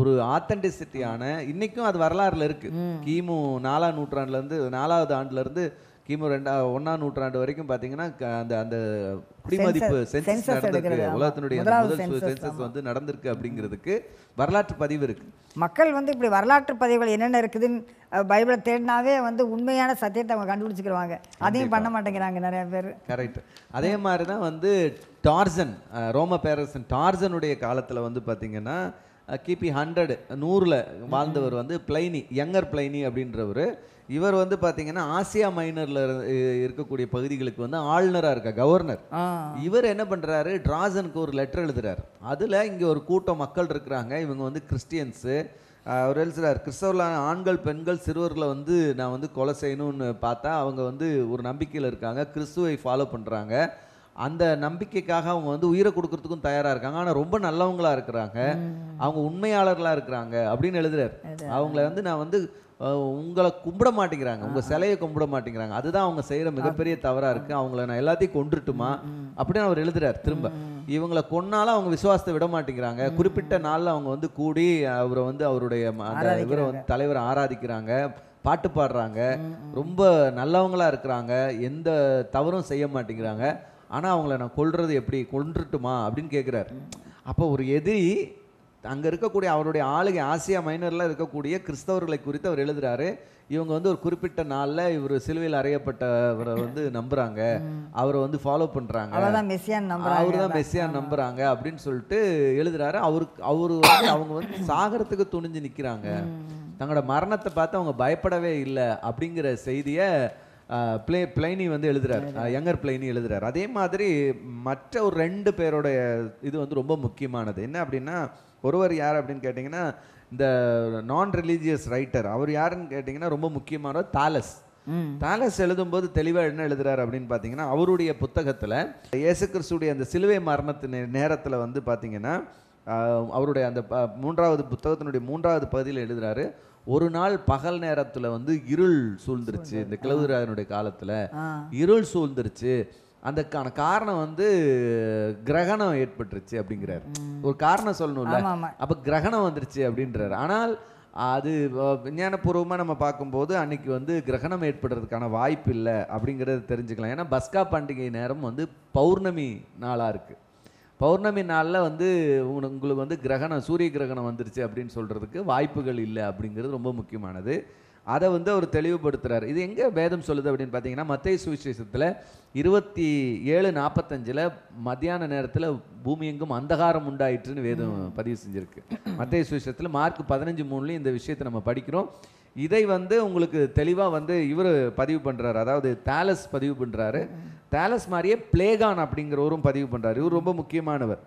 ஒரு ஆத்தன்டிசிட்டியான இன்னைக்கும் அது வரலாறுல இருக்கு கிமு நாலாம் நூற்றாண்டுல இருந்து நாலாவது ஆண்டுல இருந்து கிமு ரெண்டா ஒன்னாம் நூற்றாண்டு வரைக்கும் பாத்தீங்கன்னா அந்த அந்த குடிமதிப்பு சென்சஸ் நடந்திருக்கு உலகத்தினுடைய முதல் சென்சஸ் வந்து நடந்திருக்கு அப்படிங்கிறதுக்கு வரலாற்று பதிவு இருக்கு மக்கள் வந்து இப்படி வரலாற்று பதிவுகள் என்னென்ன இருக்குதுன்னு பைபிளை தேடினாவே வந்து உண்மையான சத்தியத்தை அவங்க கண்டுபிடிச்சிக்கிறாங்க அதையும் பண்ண மாட்டேங்கிறாங்க நிறைய பேர் கரெக்ட் அதே மாதிரி தான் வந்து டார்சன் ரோம பேரசன் டார்சனுடைய காலத்தில் வந்து பார்த்தீங்கன்னா கிபி ஹண்ட்ரடு நூறில் வாழ்ந்தவர் வந்து பிளைனி யங்கர் பிளைனி அப்படின்றவர் இவர் வந்து பார்த்தீங்கன்னா ஆசியா மைனரில் இருக்கக்கூடிய பகுதிகளுக்கு வந்து ஆளுநராக இருக்க கவர்னர் இவர் என்ன பண்ணுறாரு ட்ராசனுக்கு ஒரு லெட்டர் எழுதுறார் அதில் இங்கே ஒரு கூட்டம் மக்கள் இருக்கிறாங்க இவங்க வந்து கிறிஸ்டியன்ஸு அவர் எழுதுறார் கிறிஸ்தவர்களான ஆண்கள் பெண்கள் சிறுவர்களை வந்து நான் வந்து கொலை செய்யணும்னு பார்த்தா அவங்க வந்து ஒரு நம்பிக்கையில் இருக்காங்க கிறிஸ்துவை ஃபாலோ பண்ணுறாங்க அந்த நம்பிக்கைக்காக அவங்க வந்து உயிரை கொடுக்கறதுக்கும் தயாரா இருக்காங்க ஆனா ரொம்ப நல்லவங்களா இருக்கிறாங்க அவங்க உண்மையாளர்களா இருக்கிறாங்க அப்படின்னு எழுதுறாரு அவங்கள வந்து நான் வந்து உங்களை கும்பிட மாட்டேங்கிறாங்க உங்க சிலையை கும்பிட மாட்டேங்கிறாங்க அதுதான் அவங்க செய்யற மிகப்பெரிய தவறா இருக்கு அவங்கள நான் எல்லாத்தையும் கொண்டுட்டுமா அப்படின்னு அவர் எழுதுறாரு திரும்ப இவங்களை கொன்னாலும் அவங்க விசுவாசத்தை விட மாட்டேங்கிறாங்க குறிப்பிட்ட நாள்ல அவங்க வந்து கூடி அவரை வந்து அவருடைய தலைவரை ஆராதிக்கிறாங்க பாட்டு பாடுறாங்க ரொம்ப நல்லவங்களா இருக்கிறாங்க எந்த தவறும் செய்ய மாட்டேங்கிறாங்க ஆனால் அவங்கள நான் கொள்வது எப்படி கொன்றுட்டுமா அப்படின்னு கேட்குறாரு அப்போ ஒரு எதிரி அங்கே இருக்கக்கூடிய அவருடைய ஆளுகை ஆசியா மைனரில் இருக்கக்கூடிய கிறிஸ்தவர்களை குறித்து அவர் எழுதுகிறாரு இவங்க வந்து ஒரு குறிப்பிட்ட நாளில் இவர் சிலுவையில் அறையப்பட்டவரை வந்து நம்புகிறாங்க அவரை வந்து ஃபாலோ பண்ணுறாங்க அவர் தான் மெஸ்ஸியான் நம்புகிறாங்க அப்படின்னு சொல்லிட்டு எழுதுகிறாரு அவருக்கு அவர் வந்து அவங்க வந்து சாகரத்துக்கு துணிஞ்சு நிற்கிறாங்க தங்களோட மரணத்தை பார்த்து அவங்க பயப்படவே இல்லை அப்படிங்கிற செய்தியை பிளே பிளைனி வந்து எழுதுறாரு யங்கர் பிளைனி எழுதுறாரு அதே மாதிரி மற்ற ஒரு ரெண்டு பேரோடைய இது வந்து ரொம்ப முக்கியமானது என்ன அப்படின்னா ஒருவர் யார் அப்படின்னு கேட்டிங்கன்னா இந்த நான் ரிலீஜியஸ் ரைட்டர் அவர் யாருன்னு கேட்டிங்கன்னா ரொம்ப முக்கியமான தாலஸ் தாலஸ் எழுதும்போது தெளிவாக என்ன எழுதுறாரு அப்படின்னு பார்த்தீங்கன்னா அவருடைய புத்தகத்தில் இயேசு கிறிஸ்துடைய அந்த சிலுவை மரணத்தின் நேரத்தில் வந்து பார்த்தீங்கன்னா அவருடைய அந்த மூன்றாவது புத்தகத்தினுடைய மூன்றாவது பகுதியில் எழுதுறாரு ஒரு நாள் பகல் நேரத்தில் வந்து இருள் சூழ்ந்துருச்சு இந்த கிழவுராஜனுடைய காலத்துல இருள் சூழ்ந்துருச்சு அதுக்கான காரணம் வந்து கிரகணம் ஏற்பட்டுருச்சு அப்படிங்கிறார் ஒரு காரணம் சொல்லணும்ல அப்போ கிரகணம் வந்துருச்சு அப்படின்றார் ஆனால் அது விஞ்ஞானபூர்வமாக நம்ம பார்க்கும்போது அன்னைக்கு வந்து கிரகணம் ஏற்படுறதுக்கான வாய்ப்பு இல்லை அப்படிங்கிறத தெரிஞ்சுக்கலாம் ஏன்னா பஸ்கா பண்டிகை நேரம் வந்து பௌர்ணமி நாளாக இருக்குது பௌர்ணமி நாளில் வந்து உங்களுக்கு வந்து கிரகணம் சூரிய கிரகணம் வந்துருச்சு அப்படின்னு சொல்கிறதுக்கு வாய்ப்புகள் இல்லை அப்படிங்கிறது ரொம்ப முக்கியமானது அதை வந்து அவர் தெளிவுபடுத்துகிறார் இது எங்கே வேதம் சொல்லுது அப்படின்னு பார்த்தீங்கன்னா மத்திய சுவிசேஷத்தில் இருபத்தி ஏழு நாற்பத்தஞ்சில் மத்தியான நேரத்தில் பூமி எங்கும் அந்தகாரம் உண்டாயிற்றுன்னு வேதம் பதிவு செஞ்சுருக்கு மத்திய சுவிசேஷத்தில் மார்க் பதினஞ்சு மூணுலேயும் இந்த விஷயத்தை நம்ம படிக்கிறோம் இதை வந்து உங்களுக்கு தெளிவாக வந்து இவர் பதிவு பண்ணுறாரு அதாவது தேலஸ் பதிவு பண்ணுறாரு தேலஸ் மாதிரியே பிளேகான் அப்படிங்கிறவரும் பதிவு பண்ணுறாரு இவர் ரொம்ப முக்கியமானவர்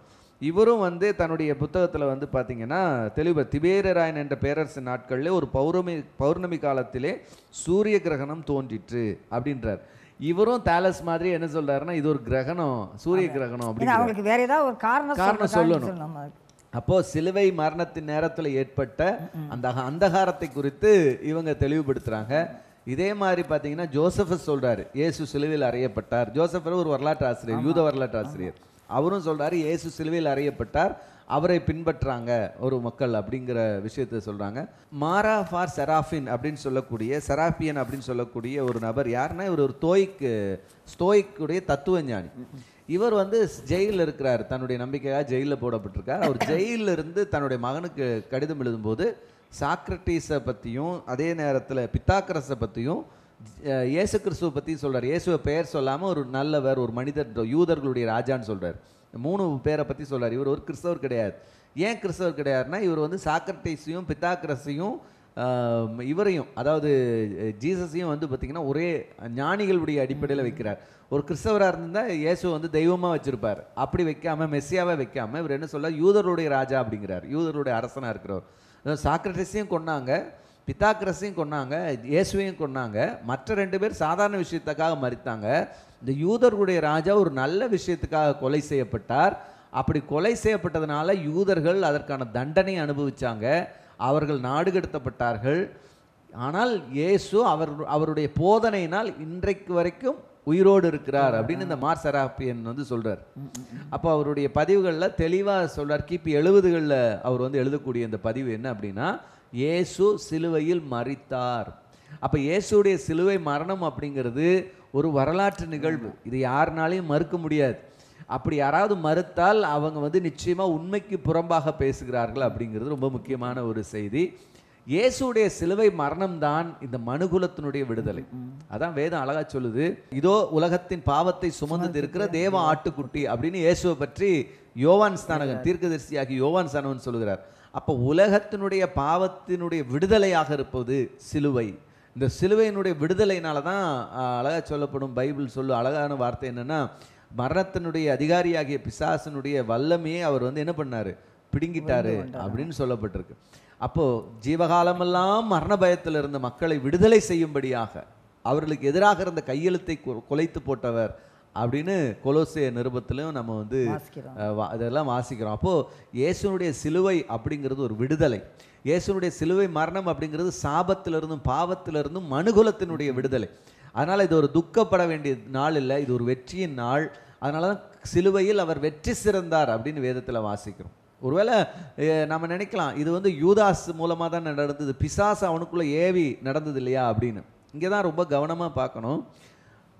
இவரும் வந்து தன்னுடைய புத்தகத்தில் வந்து பார்த்திங்கன்னா தெளிவ திபேரராயன் என்ற பேரரசு நாட்களில் ஒரு பௌர்ணமி பௌர்ணமி காலத்திலே சூரிய கிரகணம் தோன்றிற்று அப்படின்றார் இவரும் தாலஸ் மாதிரி என்ன சொல்றாருன்னா இது ஒரு கிரகணம் சூரிய கிரகணம் அப்படின்னு வேற ஏதாவது ஒரு காரணம் காரணம் சொல்லணும் அப்போ சிலுவை மரணத்தின் நேரத்தில் ஏற்பட்ட அந்த அந்தகாரத்தை குறித்து இவங்க தெளிவுபடுத்துறாங்க இதே மாதிரி பார்த்தீங்கன்னா ஜோசஃபஸ் சொல்கிறார் இயேசு சிலுவையில் அறையப்பட்டார் ஜோசஃபர் ஒரு வரலாற்று ஆசிரியர் யூத வரலாற்று ஆசிரியர் அவரும் சொல்கிறாரு ஏசு சிலுவையில் அறையப்பட்டார் அவரை பின்பற்றாங்க ஒரு மக்கள் அப்படிங்கிற விஷயத்த சொல்கிறாங்க மாரா ஃபார் செராஃபின் அப்படின்னு சொல்லக்கூடிய செராஃபியன் அப்படின்னு சொல்லக்கூடிய ஒரு நபர் யாருன்னா இவர் ஒரு தோய்க்கு ஸ்தோய்க்குடைய தத்துவ ஞானி இவர் வந்து ஜெயிலில் இருக்கிறார் தன்னுடைய நம்பிக்கையாக ஜெயிலில் போடப்பட்டிருக்கார் அவர் ஜெயிலில் இருந்து தன்னுடைய மகனுக்கு கடிதம் எழுதும்போது சாக்ரட்டிஸை பற்றியும் அதே நேரத்தில் பித்தாக்கரஸை பற்றியும் இயேசு கிறிஸ்துவை பற்றி சொல்கிறார் இயேசுவை பெயர் சொல்லாமல் ஒரு நல்லவர் ஒரு மனிதர் யூதர்களுடைய ராஜான்னு சொல்கிறார் மூணு பேரை பற்றி சொல்கிறார் இவர் ஒரு கிறிஸ்தவர் கிடையாது ஏன் கிறிஸ்தவர் கிடையாதுன்னா இவர் வந்து சாக்ரட்டிஸையும் பித்தாக்கரஸையும் இவரையும் அதாவது ஜீசஸையும் வந்து பார்த்திங்கன்னா ஒரே ஞானிகளுடைய அடிப்படையில் வைக்கிறார் ஒரு கிறிஸ்தவராக இருந்தால் இயேசு வந்து தெய்வமாக வச்சுருப்பார் அப்படி வைக்காமல் மெஸ்ஸியாவே வைக்காமல் இவர் என்ன சொல்ல யூதருடைய ராஜா அப்படிங்கிறார் யூதருடைய அரசனாக இருக்கிறவர் சாக்ரட்டிஸையும் கொன்னாங்க பித்தாக்கிரஸையும் கொன்னாங்க இயேசுவையும் கொன்னாங்க மற்ற ரெண்டு பேர் சாதாரண விஷயத்துக்காக மறித்தாங்க இந்த யூதர்களுடைய ராஜா ஒரு நல்ல விஷயத்துக்காக கொலை செய்யப்பட்டார் அப்படி கொலை செய்யப்பட்டதுனால யூதர்கள் அதற்கான தண்டனை அனுபவித்தாங்க அவர்கள் நாடு கடத்தப்பட்டார்கள் ஆனால் இயேசு அவர் அவருடைய போதனையினால் இன்றைக்கு வரைக்கும் உயிரோடு இருக்கிறார் அப்படின்னு இந்த மார் சராப்பியன் வந்து சொல்கிறார் அப்போ அவருடைய பதிவுகளில் தெளிவாக சொல்கிறார் கிபி எழுபதுகளில் அவர் வந்து எழுதக்கூடிய இந்த பதிவு என்ன அப்படின்னா இயேசு சிலுவையில் மறித்தார் அப்போ இயேசுடைய சிலுவை மரணம் அப்படிங்கிறது ஒரு வரலாற்று நிகழ்வு இது யாருனாலையும் மறுக்க முடியாது அப்படி யாராவது மறுத்தால் அவங்க வந்து நிச்சயமாக உண்மைக்கு புறம்பாக பேசுகிறார்கள் அப்படிங்கிறது ரொம்ப முக்கியமான ஒரு செய்தி இயேசுடைய சிலுவை மரணம் தான் இந்த மனுகுலத்தினுடைய விடுதலை அதான் வேதம் அழகா சொல்லுது இதோ உலகத்தின் பாவத்தை சுமந்து இருக்கிற தேவ ஆட்டுக்குட்டி அப்படின்னு இயேசுவை பற்றி யோவான் ஸ்தானகன் தீர்க்கதரிசியாகி யோவான் ஸ்தானகன் சொல்லுகிறார் அப்போ உலகத்தினுடைய பாவத்தினுடைய விடுதலையாக இருப்பது சிலுவை இந்த சிலுவையினுடைய விடுதலைனால தான் அழகாக சொல்லப்படும் பைபிள் சொல்லு அழகான வார்த்தை என்னென்னா மரணத்தினுடைய அதிகாரியாகிய பிசாசனுடைய வல்லமையே அவர் வந்து என்ன பண்ணார் பிடுங்கிட்டாரு அப்படின்னு சொல்லப்பட்டிருக்கு அப்போது ஜீவகாலமெல்லாம் மரண பயத்தில் இருந்த மக்களை விடுதலை செய்யும்படியாக அவர்களுக்கு எதிராக இருந்த கையெழுத்தை குலைத்து போட்டவர் அப்படின்னு கொலோசிய நிருபத்திலையும் நம்ம வந்து இதெல்லாம் வாசிக்கிறோம் அப்போது இயேசுனுடைய சிலுவை அப்படிங்கிறது ஒரு விடுதலை இயேசுனுடைய சிலுவை மரணம் அப்படிங்கிறது சாபத்திலிருந்தும் பாவத்திலிருந்தும் மனுகுலத்தினுடைய விடுதலை அதனால் இது ஒரு துக்கப்பட வேண்டிய நாள் இல்லை இது ஒரு வெற்றியின் நாள் அதனால தான் சிலுவையில் அவர் வெற்றி சிறந்தார் அப்படின்னு வேதத்தில் வாசிக்கிறோம் ஒருவேளை நம்ம நினைக்கலாம் இது வந்து யூதாஸ் மூலமாக தான் நடந்தது பிசாஸ் அவனுக்குள்ளே ஏவி நடந்தது இல்லையா அப்படின்னு இங்கே தான் ரொம்ப கவனமாக பார்க்கணும்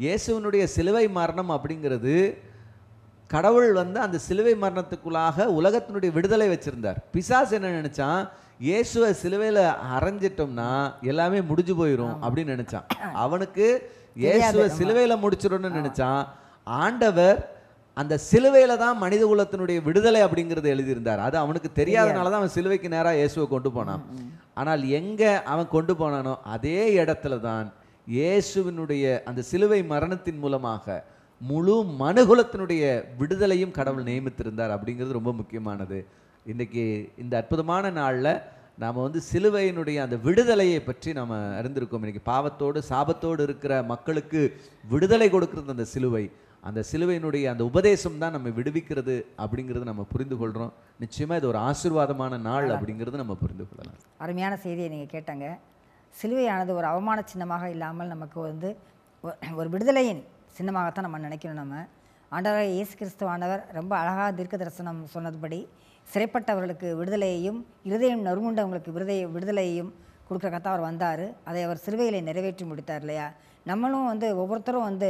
இயேசுவனுடைய சிலுவை மரணம் அப்படிங்கிறது கடவுள் வந்து அந்த சிலுவை மரணத்துக்குள்ளாக உலகத்தினுடைய விடுதலை வச்சுருந்தார் பிசாஸ் என்ன நினச்சான் இயேசுவை சிலுவையில் அரைஞ்சிட்டோம்னா எல்லாமே முடிஞ்சு போயிடும் அப்படின்னு நினச்சான் அவனுக்கு இயேசுவை சிலுவையில் முடிச்சிடணும்னு நினச்சான் ஆண்டவர் அந்த சிலுவையில் தான் மனித குலத்தினுடைய விடுதலை அப்படிங்கிறது எழுதியிருந்தார் அது அவனுக்கு தெரியாதனால தான் அவன் சிலுவைக்கு நேராக இயேசுவை கொண்டு போனான் ஆனால் எங்கே அவன் கொண்டு போனானோ அதே இடத்துல தான் இயேசுவினுடைய அந்த சிலுவை மரணத்தின் மூலமாக முழு மனுகுலத்தினுடைய விடுதலையும் கடவுள் நியமித்திருந்தார் அப்படிங்கிறது ரொம்ப முக்கியமானது இன்றைக்கி இந்த அற்புதமான நாளில் நாம் வந்து சிலுவையினுடைய அந்த விடுதலையை பற்றி நாம் அறிந்திருக்கோம் இன்றைக்கி பாவத்தோடு சாபத்தோடு இருக்கிற மக்களுக்கு விடுதலை கொடுக்கறது அந்த சிலுவை அந்த சிலுவையினுடைய அந்த உபதேசம் தான் நம்ம விடுவிக்கிறது அப்படிங்கிறது நம்ம புரிந்து கொள்கிறோம் நிச்சயமாக இது ஒரு ஆசிர்வாதமான நாள் அப்படிங்கிறது நம்ம புரிந்து கொள்ளலாம் அருமையான செய்தியை நீங்கள் கேட்டாங்க சிலுவையானது ஒரு அவமான சின்னமாக இல்லாமல் நமக்கு வந்து ஒரு விடுதலையின் சின்னமாகத்தான் நம்ம நினைக்கணும் நம்ம ஆண்டவராக இயேசு கிறிஸ்துவானவர் ரொம்ப அழகாக தீர்க்க தரிசனம் சொன்னதுபடி சிறைப்பட்டவர்களுக்கு விடுதலையையும் இருதயம் நறுமுண்டவங்களுக்கு விருதையை விடுதலையையும் கொடுக்குறக்காகத்தான் அவர் வந்தார் அதை அவர் சிறுவையிலே நிறைவேற்றி முடித்தார் இல்லையா நம்மளும் வந்து ஒவ்வொருத்தரும் வந்து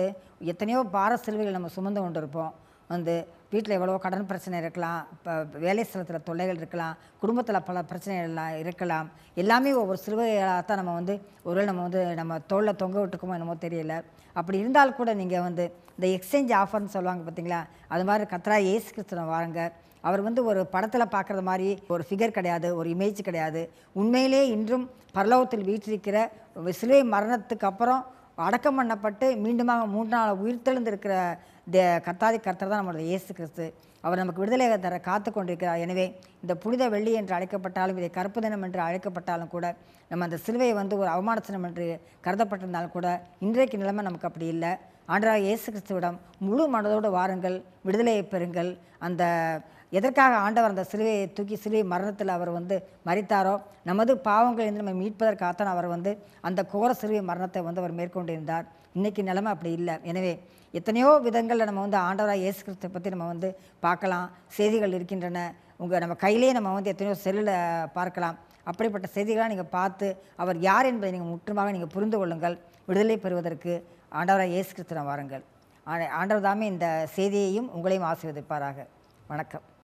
எத்தனையோ பார செல்விகள் நம்ம சுமந்து கொண்டு இருப்போம் வந்து வீட்டில் எவ்வளோ கடன் பிரச்சனை இருக்கலாம் இப்போ வேலை ஸ்தலத்தில் தொல்லைகள் இருக்கலாம் குடும்பத்தில் பல பிரச்சனைகள்லாம் இருக்கலாம் எல்லாமே ஒவ்வொரு சிறுவைகளாக தான் நம்ம வந்து ஒருவேளை நம்ம வந்து நம்ம தோளில் தொங்க விட்டுக்குமோ என்னமோ தெரியல அப்படி இருந்தால் கூட நீங்கள் வந்து இந்த எக்ஸ்சேஞ்ச் ஆஃபர்னு சொல்லுவாங்க பார்த்தீங்களா அது மாதிரி கத்ரா ஏசு கிறிஸ்தவன் வாருங்க அவர் வந்து ஒரு படத்தில் பார்க்குறது மாதிரி ஒரு ஃபிகர் கிடையாது ஒரு இமேஜ் கிடையாது உண்மையிலே இன்றும் பரலோகத்தில் வீற்றிருக்கிற சிலுவை மரணத்துக்கு அப்புறம் அடக்கம் பண்ணப்பட்டு மீண்டுமாக மூன்று நாள் உயிர்த்தெழுந்திருக்கிற தே கர்த்தாதி கர்த்தர் தான் நம்மளுடைய இயேசு கிறிஸ்து அவர் நமக்கு விடுதலை தர காத்து கொண்டிருக்கிறார் எனவே இந்த புனித வெள்ளி என்று அழைக்கப்பட்டாலும் இதை கருப்பு தினம் என்று அழைக்கப்பட்டாலும் கூட நம்ம அந்த சிலுவையை வந்து ஒரு அவமான தினம் என்று கருதப்பட்டிருந்தாலும் கூட இன்றைக்கு நிலைமை நமக்கு அப்படி இல்லை ஆண்டராக இயேசு கிறிஸ்துவிடம் முழு மனதோடு வாருங்கள் விடுதலையை பெறுங்கள் அந்த எதற்காக ஆண்டவர் அந்த சிலுவையை தூக்கி சிலுவை மரணத்தில் அவர் வந்து மறித்தாரோ நமது பாவங்களிலிருந்து நம்ம மீட்பதற்காகத்தான் அவர் வந்து அந்த கோர சிலுவை மரணத்தை வந்து அவர் மேற்கொண்டிருந்தார் இன்றைக்கி நிலைமை அப்படி இல்லை எனவே எத்தனையோ விதங்களில் நம்ம வந்து ஆண்டவராக இயேசு கிறிஸ்துவை பற்றி நம்ம வந்து பார்க்கலாம் செய்திகள் இருக்கின்றன உங்கள் நம்ம கையிலே நம்ம வந்து எத்தனையோ செல்லில் பார்க்கலாம் அப்படிப்பட்ட செய்திகளாக நீங்கள் பார்த்து அவர் யார் என்பதை நீங்கள் முற்றுமாக நீங்கள் புரிந்து கொள்ளுங்கள் விடுதலை பெறுவதற்கு ஆண்டவராக இயேசு கிறிஸ்துவ வாருங்கள் ஆண்டவர் தாமே இந்த செய்தியையும் உங்களையும் ஆசீர்வதிப்பாராக வணக்கம்